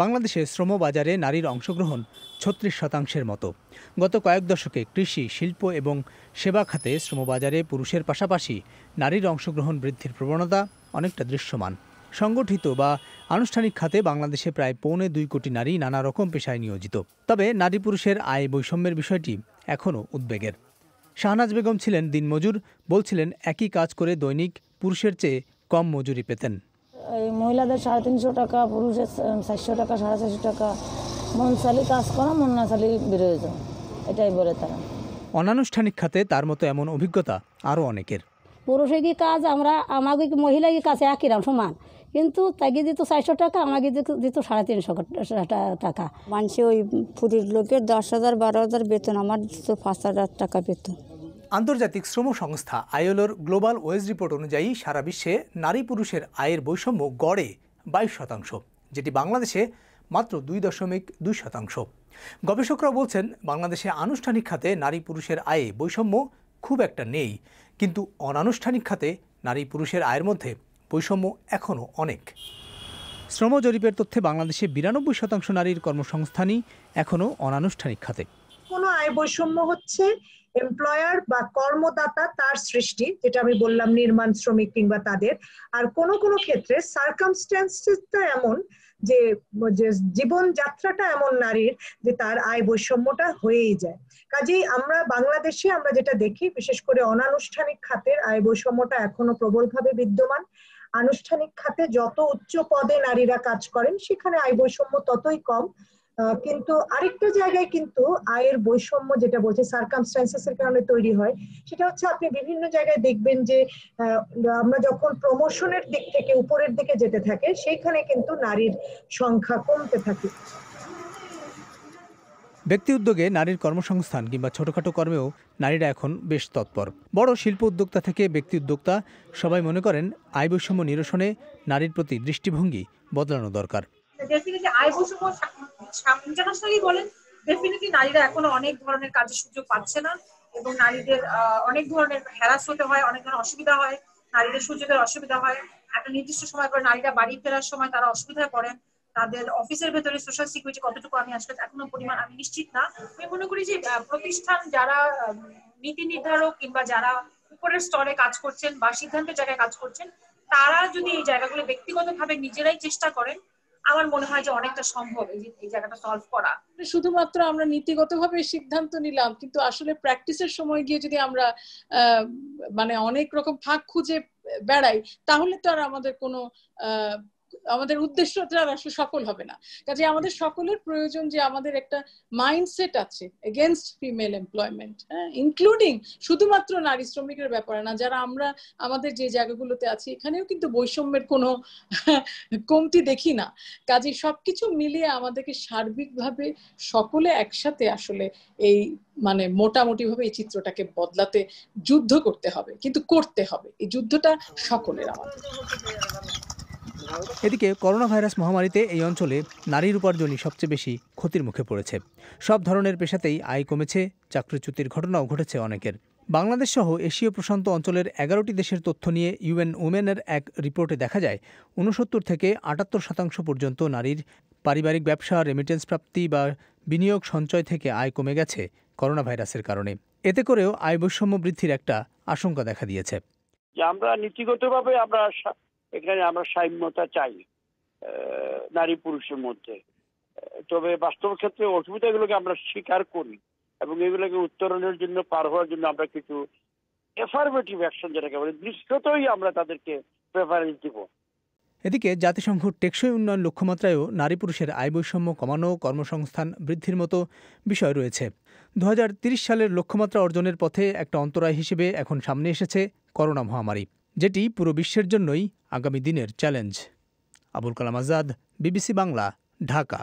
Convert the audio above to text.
বাংলাদেশে শ্রমবাজারে নারীর অংশগ্রহণ ছত্রিশ শতাংশের মতো গত কয়েক দশকে কৃষি শিল্প এবং সেবা খাতে শ্রমবাজারে পুরুষের পাশাপাশি নারীর অংশগ্রহণ বৃদ্ধির প্রবণতা অনেকটা দৃশ্যমান সংগঠিত বা আনুষ্ঠানিক খাতে বাংলাদেশে প্রায় পৌনে দুই কোটি নারী নানা রকম পেশায় নিয়োজিত তবে নারী পুরুষের আয় বৈষম্যের বিষয়টি এখনও উদ্বেগের শাহনাজ বেগম ছিলেন দিনমজুর বলছিলেন একই কাজ করে দৈনিক পুরুষের চেয়ে কম মজুরি পেতেন এই মহিলাদের সাড়ে তিনশো টাকা পুরুষের চারশো টাকা সাড়ে চারশো টাকা মন সালি কাজ করা মন না চালি বেরোয় এটাই বলে তারা অনানুষ্ঠানিক খাতে তার মতো এমন অভিজ্ঞতা আরও অনেকের পুরুষে কি কাজ আমরা আমাকে মহিলা কি কাছে রাম সমান কিন্তু তাকে দিত চারশো টাকা আমাকে দিত সাড়ে তিনশো টাকা মানুষের ওই ফুরির লোকের দশ হাজার বারো হাজার বেতন আমার দিত পাঁচ হাজার টাকা বেতন আন্তর্জাতিক শ্রম সংস্থা আয়োলোর গ্লোবাল ওয়েজ রিপোর্ট অনুযায়ী সারা বিশ্বে নারী পুরুষের আয়ের বৈষম্য গড়ে বাইশ শতাংশ যেটি বাংলাদেশে মাত্র দুই দশমিক দুই শতাংশ গবেষকরা বলছেন বাংলাদেশে আনুষ্ঠানিক খাতে নারী পুরুষের আয়ে বৈষম্য খুব একটা নেই কিন্তু অনানুষ্ঠানিক খাতে নারী পুরুষের আয়ের মধ্যে বৈষম্য এখনও অনেক শ্রম জরিপের তথ্যে বাংলাদেশে বিরানব্বই শতাংশ নারীর কর্মসংস্থানই এখনও অনানুষ্ঠানিক খাতে কোনো আয় বৈষম্য হচ্ছে এমপ্লয়ার বা কর্মদাতা তার সৃষ্টি যেটা আমি বললাম নির্মাণ শ্রমিক কিংবা তাদের আর কোন কোন ক্ষেত্রে সার্কামস্ট্যান্সটা এমন যে জীবনযাত্রাটা এমন নারীর যে তার আয় বৈষম্যটা হয়েই যায় কাজেই আমরা বাংলাদেশে আমরা যেটা দেখি বিশেষ করে অনানুষ্ঠানিক খাতের আয় বৈষম্যটা এখনো প্রবলভাবে বিদ্যমান আনুষ্ঠানিক খাতে যত উচ্চ পদে নারীরা কাজ করেন সেখানে আয় বৈষম্য ততই কম কিন্তু আরেকটা জায়গায় কিন্তু আয়ের বৈষম্য যেটা বলছে সার্কামস্টান্সেস এর কারণে তৈরি হয় সেটা হচ্ছে আপনি বিভিন্ন জায়গায় দেখবেন যে আমরা যখন প্রমোশনের দিক থেকে উপরের দিকে যেতে থাকে সেইখানে কিন্তু নারীর সংখ্যা কমতে থাকে ব্যক্তি উদ্যোগে নারীর কর্মসংস্থান কিংবা ছোটখাটো কর্মেও নারীরা এখন বেশ তৎপর বড় শিল্প উদ্যোক্তা থেকে ব্যক্তি উদ্যোক্তা সবাই মনে করেন আয় বৈষম্য নিরসনে নারীর প্রতি দৃষ্টিভঙ্গি বদলানো দরকার আয় বৈষম্য ইন্টারন্যাশনালি বলেন ডেফিনেটলি নারীরা এখনো অনেক ধরনের কাজের সুযোগ পাচ্ছে না এবং নারীদের অনেক ধরনের হ্যারাস হতে হয় অনেক ধরনের অসুবিধা হয় নারীদের সুযোগের অসুবিধা হয় একটা নির্দিষ্ট সময় পর নারীরা বাড়ি ফেরার সময় তারা অসুবিধায় পড়েন তাদের অফিসের ভেতরে সোশ্যাল সিকিউরিটি কতটুকু আমি আসলে এখনো পরিমাণ আমি নিশ্চিত না আমি মনে করি যে প্রতিষ্ঠান যারা নীতি নির্ধারক কিংবা যারা উপরের স্তরে কাজ করছেন বা সিদ্ধান্তের জায়গায় কাজ করছেন তারা যদি এই জায়গাগুলো ব্যক্তিগতভাবে নিজেরাই চেষ্টা করেন আমার মনে হয় যে অনেকটা সম্ভব এই জায়গাটা সলভ করা মানে শুধুমাত্র আমরা নীতিগতভাবে সিদ্ধান্ত নিলাম কিন্তু আসলে প্র্যাকটিসের সময় গিয়ে যদি আমরা মানে অনেক রকম ফাঁক খুঁজে বেড়াই তাহলে তো আর আমাদের কোনো আমাদের উদ্দেশ্যটা আসলে সফল হবে না কাজে আমাদের সকলের প্রয়োজন যে আমাদের একটা মাইন্ডসেট আছে এগেনস্ট ফিমেল এমপ্লয়মেন্ট হ্যাঁ ইনক্লুডিং শুধুমাত্র নারী শ্রমিকের ব্যাপারে না যারা আমরা আমাদের যে জায়গাগুলোতে আছি এখানেও কিন্তু বৈষম্যের কোনো কমতি দেখি না কাজে সবকিছু মিলিয়ে আমাদেরকে সার্বিকভাবে সকলে একসাথে আসলে এই মানে মোটামুটি ভাবে এই চিত্রটাকে বদলাতে যুদ্ধ করতে হবে কিন্তু করতে হবে এই যুদ্ধটা সকলের আমাদের এদিকে করোনা ভাইরাস মহামারীতে এই অঞ্চলে নারীর উপার্জনই সবচেয়ে বেশি ক্ষতির মুখে পড়েছে সব ধরনের পেশাতেই আয় কমেছে চাকরিচ্যুতির ঘটনাও ঘটেছে অনেকের বাংলাদেশ সহ এশীয় প্রশান্ত অঞ্চলের এগারোটি দেশের তথ্য নিয়ে ইউএন উমেনের এক রিপোর্টে দেখা যায় উনসত্তর থেকে আটাত্তর শতাংশ পর্যন্ত নারীর পারিবারিক ব্যবসা রেমিটেন্স প্রাপ্তি বা বিনিয়োগ সঞ্চয় থেকে আয় কমে গেছে করোনা ভাইরাসের কারণে এতে করেও আয় বৈষম্য বৃদ্ধির একটা আশঙ্কা দেখা দিয়েছে আমরা নীতিগতভাবে আমরা এখানে আমরা সাম্যতা চাই নারী পুরুষের মধ্যে তবে বাস্তব ক্ষেত্রে অসুবিধাগুলোকে আমরা স্বীকার করি এবং এগুলোকে উত্তরণের জন্য পার হওয়ার জন্য আমরা কিছু এফার্মেটিভ অ্যাকশন যেটাকে বলে দৃশ্যতই আমরা তাদেরকে প্রেফারেন্স দিব এদিকে জাতিসংঘ টেকসই উন্নয়ন লক্ষ্যমাত্রায়ও নারী পুরুষের আয় বৈষম্য কমানো কর্মসংস্থান বৃদ্ধির মতো বিষয় রয়েছে দু সালের লক্ষ্যমাত্রা অর্জনের পথে একটা অন্তরায় হিসেবে এখন সামনে এসেছে করোনা মহামারী যেটি পুরো বিশ্বের জন্যই আগামী দিনের চ্যালেঞ্জ আবুল কালাম আজাদ বিবিসি বাংলা ঢাকা